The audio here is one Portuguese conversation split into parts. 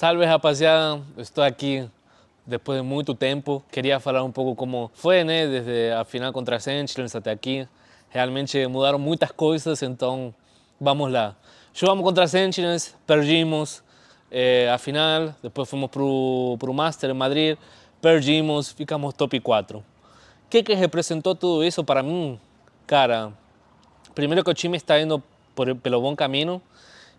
Salve rapaziada, estou aqui depois de muito tempo. Queria falar um pouco como foi, né, desde a final contra a Sentinels até aqui. Realmente mudaram muitas coisas, então vamos lá. Jogamos contra a Sentinels, né, perdimos eh, a final, depois fomos para o Master em Madrid, perdimos, ficamos top 4. O que, que representou tudo isso para mim? Cara, primeiro que o time está indo por, pelo bom caminho,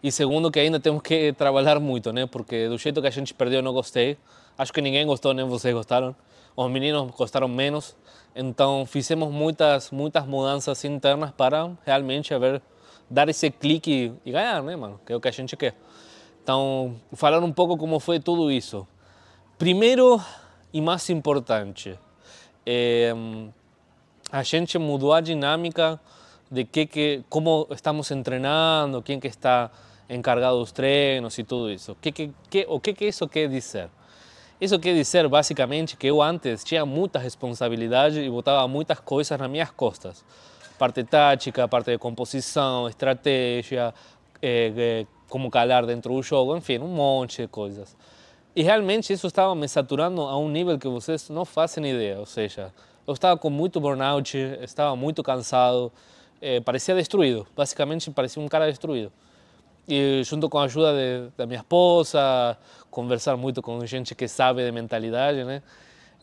e segundo, que ainda temos que trabalhar muito, né? Porque do jeito que a gente perdeu, eu não gostei. Acho que ninguém gostou, nem vocês gostaram. Os meninos gostaram menos. Então, fizemos muitas, muitas mudanças internas para realmente haver, dar esse clique e, ganhar, né, mano? Que é o que a gente quer. Então, falar um pouco como foi tudo isso. Primeiro e mais importante, é, a gente mudou a dinâmica de que, que como estamos treinando quem que está dos treinos e tudo isso. Que, que, que, o que, que isso quer dizer? Isso quer dizer, basicamente, que eu antes tinha muita responsabilidade e botava muitas coisas nas minhas costas. Parte tática, parte de composição, estratégia, eh, como calar dentro do jogo, enfim, um monte de coisas. E realmente isso estava me saturando a um nível que vocês não fazem ideia. Ou seja, eu estava com muito burnout, estava muito cansado, eh, parecia destruído. Basicamente, parecia um cara destruído e junto com a ajuda de, da minha esposa, conversar muito com gente que sabe de mentalidade, né?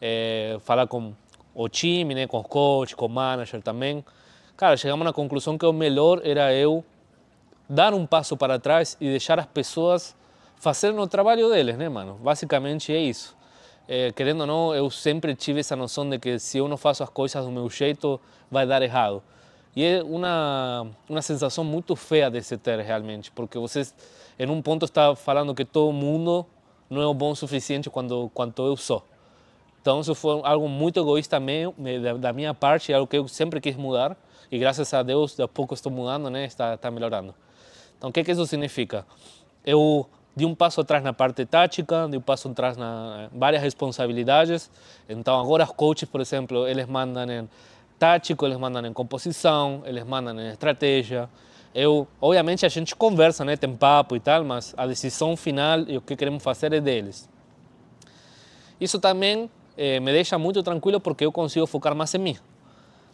É, eh, falar com o time, né? com os coach com o manager também. Cara, chegamos na conclusão que o melhor era eu dar um passo para trás e deixar as pessoas fazerem o trabalho deles, né, mano? Basicamente é isso. É, querendo ou não, eu sempre tive essa noção de que se eu não faço as coisas do meu jeito, vai dar errado. E é uma, uma sensação muito feia de se ter realmente, porque você, em um ponto, está falando que todo mundo não é bom o suficiente quando, quanto eu sou. Então, isso foi algo muito egoísta mesmo da minha parte, é algo que eu sempre quis mudar. E graças a Deus, de a pouco estou mudando, né? Está, está melhorando. Então, o que, é que isso significa? Eu de um passo atrás na parte tática, de um passo atrás na várias responsabilidades. Então agora os coaches, por exemplo, eles mandam né, tático, eles mandam em composição, eles mandam em estratégia. Eu, obviamente a gente conversa, né, tem papo e tal, mas a decisão final e o que queremos fazer é deles. Isso também eh, me deixa muito tranquilo porque eu consigo focar mais em mim.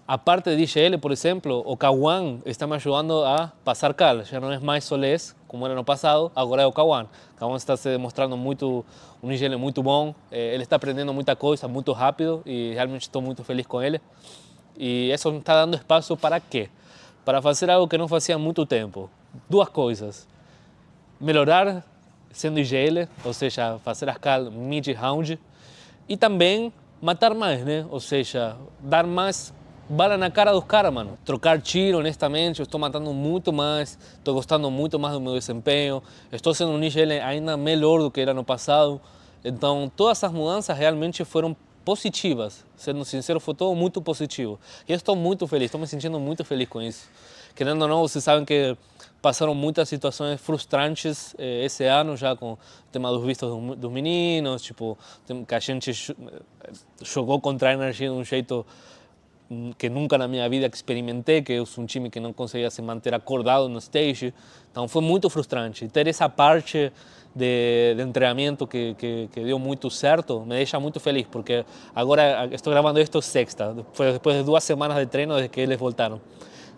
A parte de IGL, por exemplo, o Kawan está me ajudando a passar cal. Já não é mais Solés, como era no passado, agora é o Kawan. Kawan está se demonstrando muito, um IGL muito bom, eh, ele está aprendendo muita coisa muito rápido e realmente estou muito feliz com ele. E isso me está dando espaço para quê? Para fazer algo que não fazia há muito tempo. Duas coisas. Melhorar sendo IGL, ou seja, fazer as cal mid-round. E também matar mais, né? Ou seja, dar mais bala na cara dos caras, mano. Trocar tiro, honestamente, eu estou matando muito mais, estou gostando muito mais do meu desempenho, estou sendo um IGL ainda melhor do que era no passado. Então, todas essas mudanças realmente foram positivas, sendo sincero, foi tudo muito positivo. E eu estou muito feliz, estou me sentindo muito feliz com isso. Querendo ou não, vocês sabem que passaram muitas situações frustrantes eh, esse ano já com o tema dos vistos dos do meninos, tipo, que a gente eh, jogou contra a energia de um jeito que nunca na minha vida experimentei, que eu sou um time que não conseguia se manter acordado no stage. Então foi muito frustrante. Ter essa parte de, de treinamento que, que, que, deu muito certo me deixa muito feliz, porque agora estou gravando isto sexta, depois, depois de duas semanas de treino desde que eles voltaram.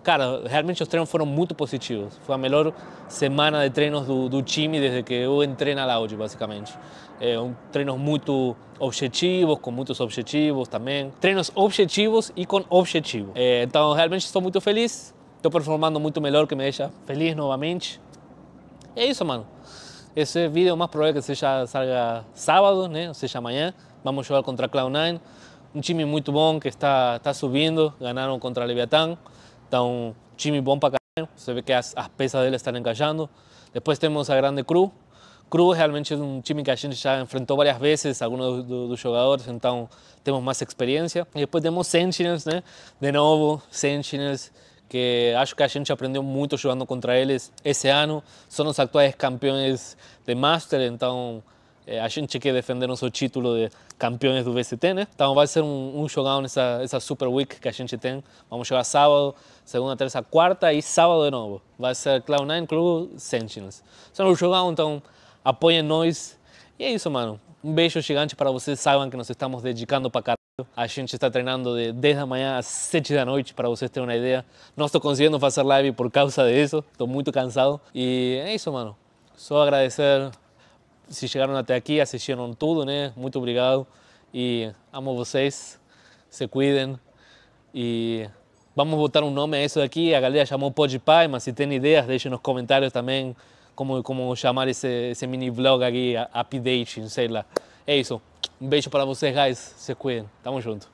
Cara, realmente los treinos fueron muito positivos. fue a mejor semana de treinos do, do desde que eu entrei na Laude, basicamente. É, um, treinos muito objetivos, con muchos objetivos también. Treinos objetivos y e con objetivo. Entonces realmente estoy muy feliz. estoy performando mucho melhor, que me deja. feliz nuevamente Eso é isso, mano. Esse vídeo más probable que seja salga sábado, o Ou seja, amanhã. Vamos jogar contra Cloud9. un um time muy bom que está, está subindo. Ganaron contra Leviathan. Está un time bom para Se que las pesas de él están encallando. después tenemos a grande Cruz Cruz realmente es un time que a gente ya enfrentó varias veces, los jugadores. los dos más então tenemos más Y Y Sentinels, ¿eh? De nuevo. Sentinels, que acho que a gente aprendió mucho jugando contra ellos ese año. Son los actuales campeones de Master, entonces Eh, a gente quer defender nosso título de campeões do VCT, né? Então vai ser um, um jogão nessa essa Super Week que a gente tem. Vamos jogar sábado, segunda, terça, quarta e sábado de novo. Vai ser Cloud9 Clube Sentinels. São é um jogão, então apoiem nós. E é isso, mano. Um beijo gigante para vocês. Saibam que nós estamos dedicando para caralho. A gente está treinando de 10 da manhã às 7 da noite, para vocês terem uma ideia. Não estou conseguindo fazer live por causa disso. Estou muito cansado. E é isso, mano. Só agradecer se chegaram até aqui, assistiram tudo, né? Muito obrigado e amo vocês. Se cuidem e vamos botar um nome a isso daqui. A galera chamou Pode Pai, mas se tem ideias, deixem nos comentários também como, como chamar esse, esse mini vlog aqui, update, sei lá. É isso. Um beijo para vocês, guys. Se cuidem. Tamo junto.